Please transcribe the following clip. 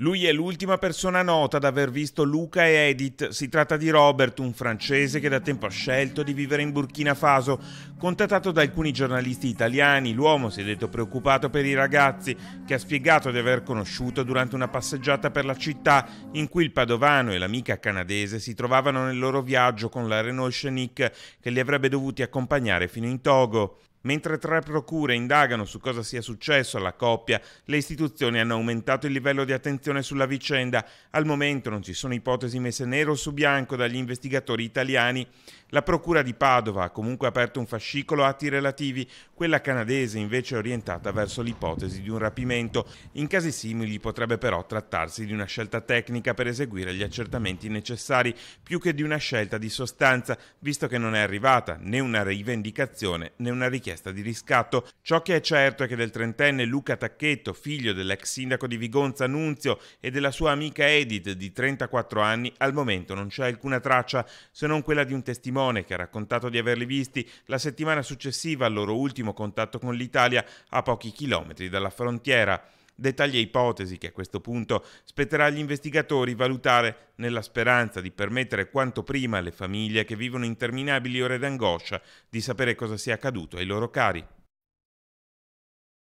Lui è l'ultima persona nota ad aver visto Luca e Edith. Si tratta di Robert, un francese che da tempo ha scelto di vivere in Burkina Faso. Contattato da alcuni giornalisti italiani, l'uomo si è detto preoccupato per i ragazzi, che ha spiegato di aver conosciuto durante una passeggiata per la città in cui il padovano e l'amica canadese si trovavano nel loro viaggio con la Renault Scenic che li avrebbe dovuti accompagnare fino in Togo. Mentre tre procure indagano su cosa sia successo alla coppia, le istituzioni hanno aumentato il livello di attenzione sulla vicenda. Al momento non ci sono ipotesi messe nero su bianco dagli investigatori italiani. La procura di Padova ha comunque aperto un fascicolo atti relativi, quella canadese invece è orientata verso l'ipotesi di un rapimento. In casi simili potrebbe però trattarsi di una scelta tecnica per eseguire gli accertamenti necessari, più che di una scelta di sostanza, visto che non è arrivata né una rivendicazione né una richiesta richiesta di riscatto. Ciò che è certo è che del trentenne Luca Tacchetto, figlio dell'ex sindaco di Vigonza Nunzio e della sua amica Edith di 34 anni, al momento non c'è alcuna traccia se non quella di un testimone che ha raccontato di averli visti la settimana successiva al loro ultimo contatto con l'Italia a pochi chilometri dalla frontiera dettaglia ipotesi che a questo punto spetterà agli investigatori valutare nella speranza di permettere quanto prima alle famiglie che vivono interminabili ore d'angoscia di sapere cosa sia accaduto ai loro cari.